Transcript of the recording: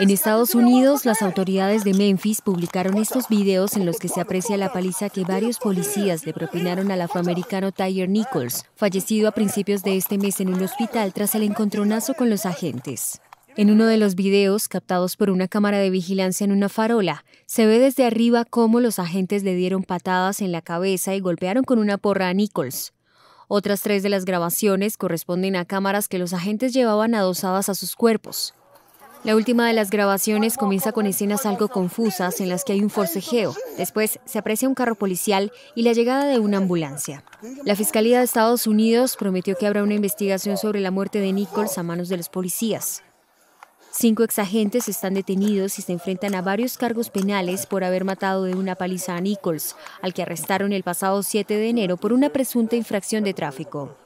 En Estados Unidos, las autoridades de Memphis publicaron estos videos en los que se aprecia la paliza que varios policías le propinaron al afroamericano Tiger Nichols, fallecido a principios de este mes en un hospital tras el encontronazo con los agentes. En uno de los videos, captados por una cámara de vigilancia en una farola, se ve desde arriba cómo los agentes le dieron patadas en la cabeza y golpearon con una porra a Nichols. Otras tres de las grabaciones corresponden a cámaras que los agentes llevaban adosadas a sus cuerpos. La última de las grabaciones comienza con escenas algo confusas en las que hay un forcejeo. Después se aprecia un carro policial y la llegada de una ambulancia. La Fiscalía de Estados Unidos prometió que habrá una investigación sobre la muerte de Nichols a manos de los policías. Cinco exagentes están detenidos y se enfrentan a varios cargos penales por haber matado de una paliza a Nichols, al que arrestaron el pasado 7 de enero por una presunta infracción de tráfico.